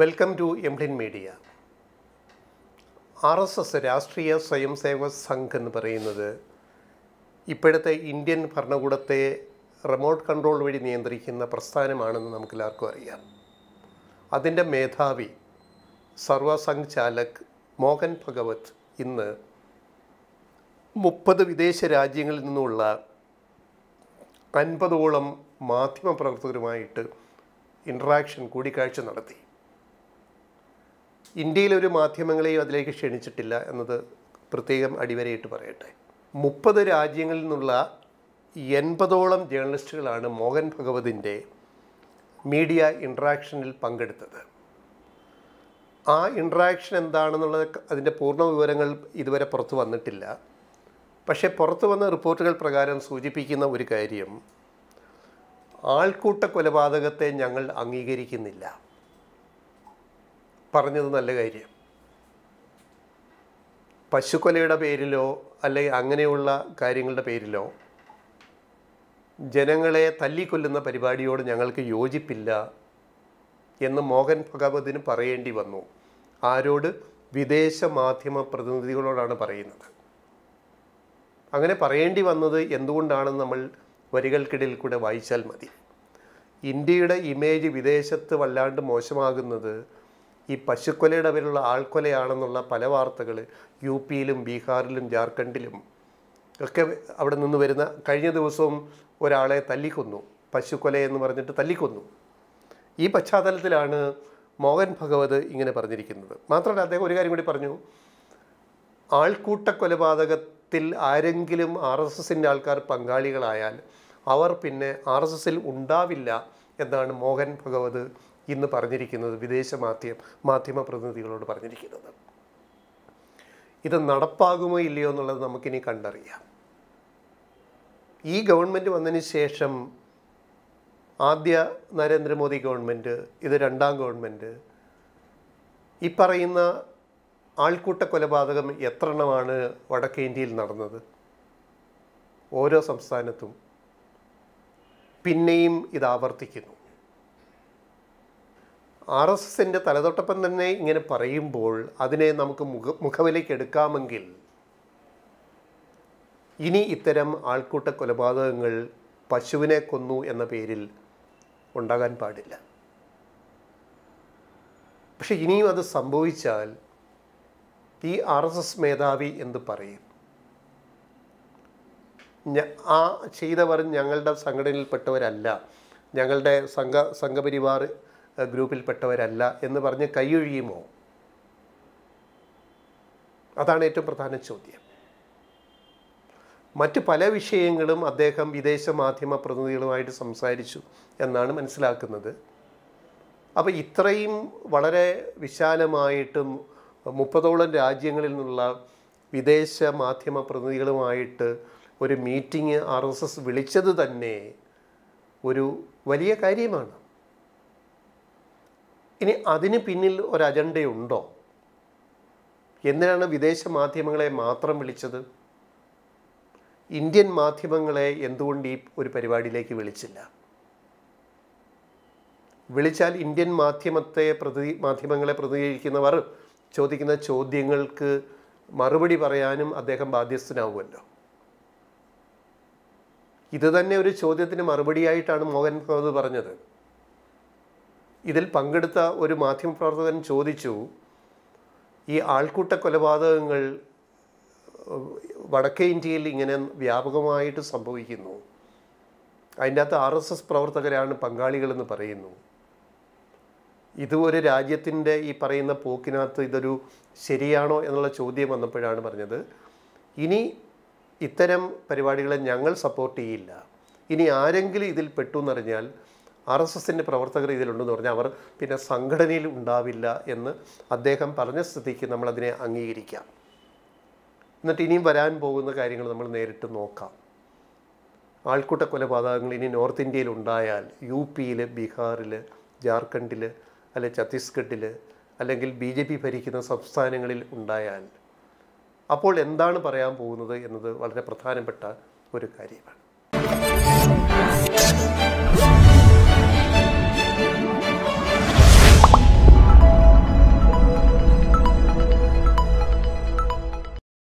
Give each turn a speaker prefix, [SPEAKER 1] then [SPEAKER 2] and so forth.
[SPEAKER 1] welcome to എംഡിൻ media R S S Rashtriya Swayamsevak Sangh എന്ന് പറയുന്നത് ഇപ്പോഴത്തെ ഇന്ത്യൻ ഭരണകൂടത്തെ റിമോട്ട് കൺട്രോൾ വഴി നിയന്ത്രിക്കുന്ന പ്രസ്ഥാനമാണെന്ന് നമുക്കെല്ലാവർക്കും അറിയാം അതിൻ്റെ മേധാവി സർവസംഘ് ചാലക് മോഹൻ ഭഗവത് ഇന്ന് മുപ്പത് വിദേശ രാജ്യങ്ങളിൽ നിന്നുള്ള അൻപതോളം മാധ്യമപ്രവർത്തകരുമായിട്ട് ഇൻട്രാക്ഷൻ കൂടിക്കാഴ്ച നടത്തി ഇന്ത്യയിലൊരു മാധ്യമങ്ങളെയും അതിലേക്ക് ക്ഷണിച്ചിട്ടില്ല എന്നത് പ്രത്യേകം അടിവരയിട്ട് പറയട്ടെ മുപ്പത് രാജ്യങ്ങളിൽ നിന്നുള്ള എൺപതോളം ജേർണലിസ്റ്റുകളാണ് മോഹൻ ഭഗവതിൻ്റെ മീഡിയ ഇൻട്രാക്ഷനിൽ പങ്കെടുത്തത് ആ ഇൻട്രാക്ഷൻ എന്താണെന്നുള്ളത് അതിൻ്റെ പൂർണ്ണ വിവരങ്ങൾ ഇതുവരെ പുറത്തു വന്നിട്ടില്ല പക്ഷേ പുറത്തു വന്ന റിപ്പോർട്ടുകൾ പ്രകാരം സൂചിപ്പിക്കുന്ന ഒരു കാര്യം ആൾക്കൂട്ട കൊലപാതകത്തെ ഞങ്ങൾ അംഗീകരിക്കുന്നില്ല പറഞ്ഞത് നല്ല കാര്യം പശുക്കൊലയുടെ പേരിലോ അല്ലെങ്കിൽ അങ്ങനെയുള്ള കാര്യങ്ങളുടെ പേരിലോ ജനങ്ങളെ തല്ലിക്കൊല്ലുന്ന പരിപാടിയോട് ഞങ്ങൾക്ക് യോജിപ്പില്ല എന്ന് മോഹൻ ഭഗവതിന് പറയേണ്ടി വന്നു ആരോട് വിദേശ മാധ്യമ പ്രതിനിധികളോടാണ് പറയുന്നത് അങ്ങനെ പറയേണ്ടി വന്നത് എന്തുകൊണ്ടാണെന്ന് നമ്മൾ വരികൾക്കിടയിൽ കൂടെ വായിച്ചാൽ മതി ഇന്ത്യയുടെ ഇമേജ് വിദേശത്ത് വല്ലാണ്ട് മോശമാകുന്നത് ഈ പശുക്കൊലയുടെ പേരിലുള്ള ആൾക്കൊലയാണെന്നുള്ള പല വാർത്തകൾ യു പിയിലും ബീഹാറിലും ജാർഖണ്ഡിലും ഒക്കെ അവിടെ നിന്ന് വരുന്ന കഴിഞ്ഞ ദിവസവും ഒരാളെ തല്ലിക്കൊന്നു പശുക്കൊല എന്ന് പറഞ്ഞിട്ട് തല്ലിക്കൊന്നു ഈ പശ്ചാത്തലത്തിലാണ് മോഹൻ ഭഗവത് ഇങ്ങനെ പറഞ്ഞിരിക്കുന്നത് മാത്രമല്ല അദ്ദേഹം ഒരു കാര്യം കൂടി പറഞ്ഞു ആൾക്കൂട്ട കൊലപാതകത്തിൽ ആരെങ്കിലും ആർ എസ് എസിൻ്റെ ആൾക്കാർ പങ്കാളികളായാൽ അവർ പിന്നെ ആർ എസ് എസിൽ ഉണ്ടാവില്ല എന്നാണ് മോഹൻ ഭഗവത് ഇന്ന് പറഞ്ഞിരിക്കുന്നത് വിദേശ മാധ്യമ മാധ്യമ പ്രതിനിധികളോട് പറഞ്ഞിരിക്കുന്നത് ഇത് നടപ്പാകുമോ ഇല്ലയോ എന്നുള്ളത് നമുക്കിനി കണ്ടറിയാം ഈ ഗവൺമെൻറ് വന്നതിന് ശേഷം ആദ്യ നരേന്ദ്രമോദി ഗവൺമെൻറ് ഇത് രണ്ടാം ഗവൺമെൻറ് ഈ പറയുന്ന ആൾക്കൂട്ട കൊലപാതകം എത്ര എണ്ണമാണ് വടക്കേ ഇന്ത്യയിൽ നടന്നത് ഓരോ സംസ്ഥാനത്തും പിന്നെയും ഇത് ആവർത്തിക്കുന്നു ആർ എസ് എസിൻ്റെ തലതൊട്ടപ്പം തന്നെ ഇങ്ങനെ പറയുമ്പോൾ അതിനെ നമുക്ക് മുഖ മുഖവിലേക്ക് എടുക്കാമെങ്കിൽ ഇനി ഇത്തരം ആൾക്കൂട്ട കൊലപാതകങ്ങൾ പശുവിനെ കൊന്നു എന്ന പേരിൽ ഉണ്ടാകാൻ പാടില്ല പക്ഷെ ഇനിയും അത് സംഭവിച്ചാൽ ഈ ആർ എസ് എസ് മേധാവി എന്ത് പറയും ആ ചെയ്തവർ ഞങ്ങളുടെ സംഘടനയിൽപ്പെട്ടവരല്ല ഞങ്ങളുടെ സംഘ സംഘപരിവാർ ഗ്രൂപ്പിൽപ്പെട്ടവരല്ല എന്ന് പറഞ്ഞ് കൈയൊഴിയുമോ അതാണ് ഏറ്റവും പ്രധാന ചോദ്യം മറ്റ് പല വിഷയങ്ങളും അദ്ദേഹം വിദേശ മാധ്യമ പ്രതിനിധികളുമായിട്ട് സംസാരിച്ചു എന്നാണ് മനസ്സിലാക്കുന്നത് അപ്പോൾ ഇത്രയും വളരെ വിശാലമായിട്ടും മുപ്പതോളം രാജ്യങ്ങളിൽ നിന്നുള്ള വിദേശ മാധ്യമ പ്രതിനിധികളുമായിട്ട് ഒരു മീറ്റിംഗ് ആർ എസ് എസ് വിളിച്ചത് തന്നെ ഒരു വലിയ കാര്യമാണ് ഇനി അതിന് പിന്നിൽ ഒരു അജണ്ടയുണ്ടോ എന്തിനാണ് വിദേശ മാധ്യമങ്ങളെ മാത്രം വിളിച്ചത് ഇന്ത്യൻ മാധ്യമങ്ങളെ എന്തുകൊണ്ട് ഈ ഒരു പരിപാടിയിലേക്ക് വിളിച്ചില്ല വിളിച്ചാൽ ഇന്ത്യൻ മാധ്യമത്തെ പ്രതി മാധ്യമങ്ങളെ പ്രതിനിധീകരിക്കുന്നവർ ചോദിക്കുന്ന ചോദ്യങ്ങൾക്ക് മറുപടി പറയാനും അദ്ദേഹം ബാധ്യസ്ഥനാവുമല്ലോ ഇത് തന്നെ ഒരു ചോദ്യത്തിന് മറുപടിയായിട്ടാണ് മോഹൻ ഭാഗവത് പറഞ്ഞത് ഇതിൽ പങ്കെടുത്ത ഒരു മാധ്യമപ്രവർത്തകൻ ചോദിച്ചു ഈ ആൾക്കൂട്ട കൊലപാതകങ്ങൾ വടക്കേ ഇന്ത്യയിൽ ഇങ്ങനെ വ്യാപകമായിട്ട് സംഭവിക്കുന്നു അതിൻ്റെ അകത്ത് ആർ എസ് എസ് പ്രവർത്തകരാണ് പങ്കാളികളെന്ന് പറയുന്നു ഇത് ഒരു രാജ്യത്തിൻ്റെ ഈ പറയുന്ന പോക്കിനകത്ത് ഇതൊരു ശരിയാണോ എന്നുള്ള ചോദ്യം വന്നപ്പോഴാണ് പറഞ്ഞത് ഇനി ഇത്തരം പരിപാടികളെ ഞങ്ങൾ സപ്പോർട്ട് ചെയ്യില്ല ഇനി ആരെങ്കിലും ഇതിൽ പെട്ടു എന്നറിഞ്ഞാൽ ആർ എസ് എസിൻ്റെ പ്രവർത്തകർ ഇതിലുണ്ടെന്ന് പറഞ്ഞാൽ അവർ പിന്നെ സംഘടനയിൽ ഉണ്ടാവില്ല എന്ന് അദ്ദേഹം പറഞ്ഞ സ്ഥിതിക്ക് നമ്മളതിനെ അംഗീകരിക്കാം എന്നിട്ട് ഇനിയും വരാൻ പോകുന്ന കാര്യങ്ങൾ നമ്മൾ നേരിട്ട് നോക്കാം ആൾക്കൂട്ട കൊലപാതകങ്ങൾ ഇനി നോർത്ത് ഇന്ത്യയിൽ ഉണ്ടായാൽ യു പിയിൽ ബീഹാറിൽ ജാർഖണ്ഡിൽ അല്ലെ ഛത്തീസ്ഗഡിൽ അല്ലെങ്കിൽ ബി ജെ പി ഭരിക്കുന്ന സംസ്ഥാനങ്ങളിൽ ഉണ്ടായാൽ അപ്പോൾ എന്താണ് പറയാൻ പോകുന്നത് എന്നത് വളരെ പ്രധാനപ്പെട്ട ഒരു കാര്യമാണ്